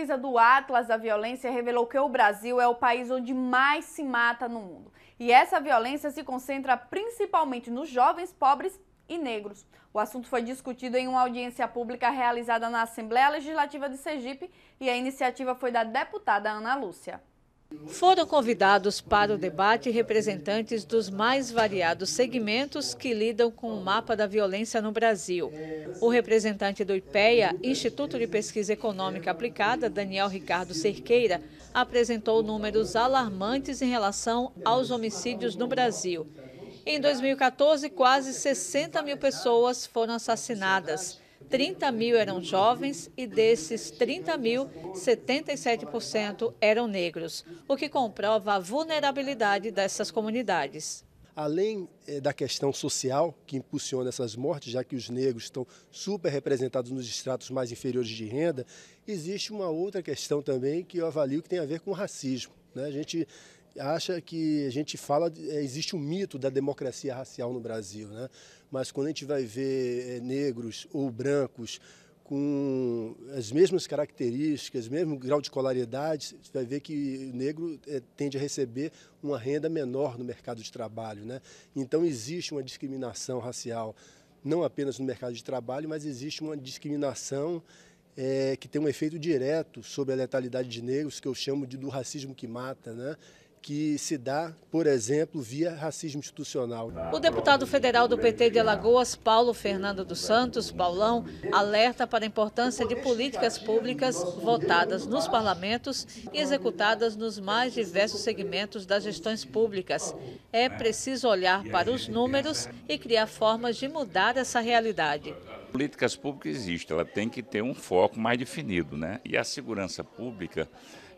pesquisa do Atlas da Violência revelou que o Brasil é o país onde mais se mata no mundo. E essa violência se concentra principalmente nos jovens pobres e negros. O assunto foi discutido em uma audiência pública realizada na Assembleia Legislativa de Sergipe e a iniciativa foi da deputada Ana Lúcia. Foram convidados para o debate representantes dos mais variados segmentos que lidam com o mapa da violência no Brasil. O representante do IPEA, Instituto de Pesquisa Econômica Aplicada, Daniel Ricardo Cerqueira, apresentou números alarmantes em relação aos homicídios no Brasil. Em 2014, quase 60 mil pessoas foram assassinadas. 30 mil eram jovens e desses 30 mil, 77% eram negros, o que comprova a vulnerabilidade dessas comunidades. Além eh, da questão social que impulsiona essas mortes, já que os negros estão super representados nos estratos mais inferiores de renda, existe uma outra questão também que eu avalio que tem a ver com o racismo. Né? A gente acha que a gente fala, é, existe um mito da democracia racial no Brasil, né? mas quando a gente vai ver é, negros ou brancos com as mesmas características, mesmo grau de escolaridade, você vai ver que o negro é, tende a receber uma renda menor no mercado de trabalho. Né? Então existe uma discriminação racial, não apenas no mercado de trabalho, mas existe uma discriminação é, que tem um efeito direto sobre a letalidade de negros, que eu chamo de do racismo que mata, né? que se dá, por exemplo, via racismo institucional. O deputado federal do PT de Alagoas, Paulo Fernando dos Santos, Paulão, alerta para a importância de políticas públicas votadas nos parlamentos e executadas nos mais diversos segmentos das gestões públicas. É preciso olhar para os números e criar formas de mudar essa realidade. Políticas públicas existem, ela tem que ter um foco mais definido, né? E a segurança pública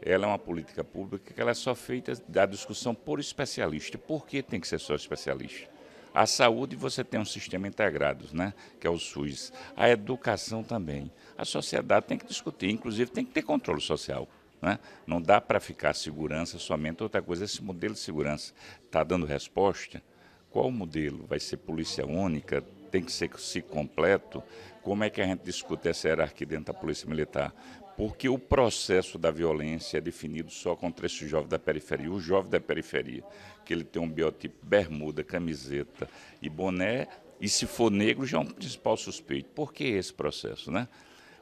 ela é uma política pública que ela é só feita da discussão por especialista. Por que tem que ser só especialista? A saúde você tem um sistema integrado, né, que é o SUS. A educação também. A sociedade tem que discutir, inclusive tem que ter controle social. Né? Não dá para ficar segurança somente outra coisa. Esse modelo de segurança está dando resposta? Qual modelo? Vai ser polícia única? Tem que ser se completo? Como é que a gente discute essa hierarquia dentro da polícia militar? porque o processo da violência é definido só contra esse jovem da periferia. O jovem da periferia, que ele tem um biotipo bermuda, camiseta e boné, e se for negro, já é um principal suspeito. Por que esse processo, né?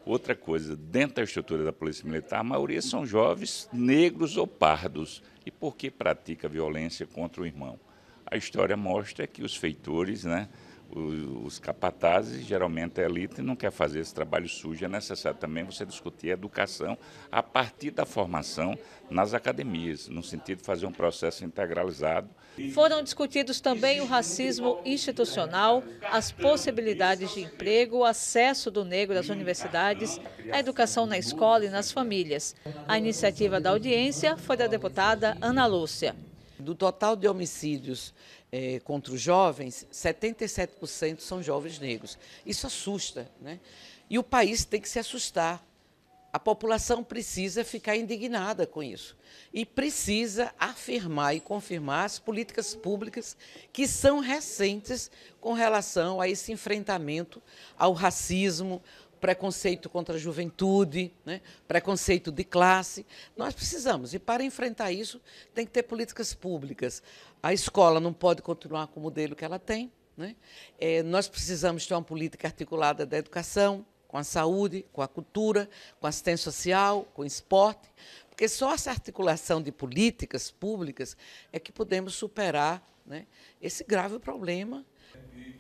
Outra coisa, dentro da estrutura da Polícia Militar, a maioria são jovens negros ou pardos. E por que pratica violência contra o irmão? A história mostra que os feitores, né, os capatazes, geralmente a é elite, não quer fazer esse trabalho sujo. É necessário também você discutir a educação a partir da formação nas academias, no sentido de fazer um processo integralizado. Foram discutidos também o racismo institucional, as possibilidades de emprego, o acesso do negro às universidades, a educação na escola e nas famílias. A iniciativa da audiência foi da deputada Ana Lúcia. Do total de homicídios é, contra os jovens, 77% são jovens negros. Isso assusta, né? E o país tem que se assustar. A população precisa ficar indignada com isso e precisa afirmar e confirmar as políticas públicas que são recentes com relação a esse enfrentamento ao racismo, preconceito contra a juventude, né? preconceito de classe. Nós precisamos, e para enfrentar isso, tem que ter políticas públicas. A escola não pode continuar com o modelo que ela tem. Né? É, nós precisamos ter uma política articulada da educação, com a saúde, com a cultura, com a assistência social, com o esporte, porque só essa articulação de políticas públicas é que podemos superar né, esse grave problema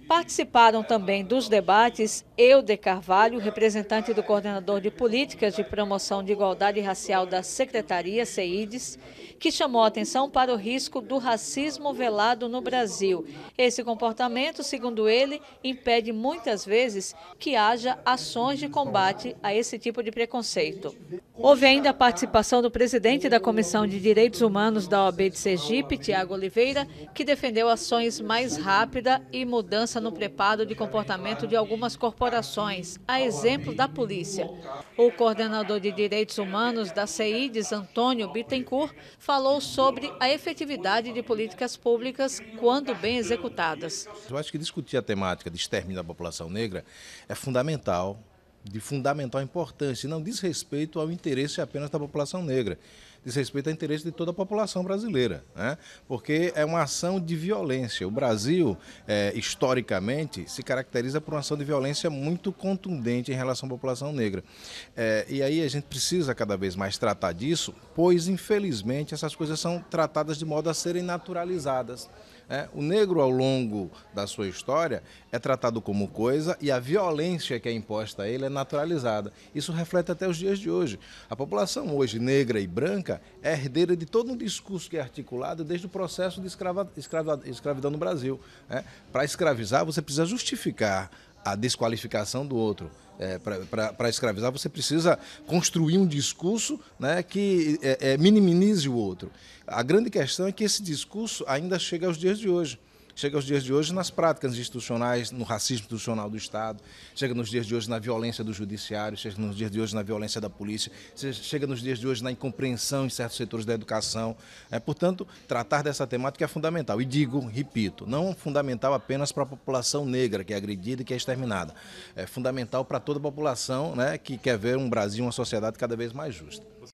Participaram também dos debates Eude Carvalho, representante do coordenador de políticas de promoção de igualdade racial da Secretaria CEIDES, que chamou atenção para o risco do racismo velado no Brasil. Esse comportamento, segundo ele, impede muitas vezes que haja ações de combate a esse tipo de preconceito. Houve ainda a participação do presidente da Comissão de Direitos Humanos da OAB de Sergipe, Tiago Oliveira, que defendeu ações mais rápidas e mudança no preparo de comportamento de algumas corporações, a exemplo da polícia. O coordenador de Direitos Humanos da CEIDES, Antônio Bittencourt, falou sobre a efetividade de políticas públicas quando bem executadas. Eu acho que discutir a temática de extermínio da população negra é fundamental, de fundamental importância, e não diz respeito ao interesse apenas da população negra diz respeito ao interesse de toda a população brasileira, né? porque é uma ação de violência. O Brasil, é, historicamente, se caracteriza por uma ação de violência muito contundente em relação à população negra. É, e aí a gente precisa cada vez mais tratar disso, pois, infelizmente, essas coisas são tratadas de modo a serem naturalizadas. É, o negro, ao longo da sua história, é tratado como coisa e a violência que é imposta a ele é naturalizada. Isso reflete até os dias de hoje. A população hoje, negra e branca, é herdeira de todo um discurso que é articulado desde o processo de escrava, escrava, escravidão no Brasil. Né? Para escravizar, você precisa justificar a desqualificação do outro. É, para escravizar, você precisa construir um discurso né, que é, é, minimize o outro. A grande questão é que esse discurso ainda chega aos dias de hoje chega aos dias de hoje nas práticas institucionais, no racismo institucional do Estado, chega nos dias de hoje na violência do judiciário, chega nos dias de hoje na violência da polícia, chega nos dias de hoje na incompreensão em certos setores da educação. É, portanto, tratar dessa temática é fundamental. E digo, repito, não fundamental apenas para a população negra que é agredida e que é exterminada. É fundamental para toda a população né, que quer ver um Brasil, uma sociedade cada vez mais justa.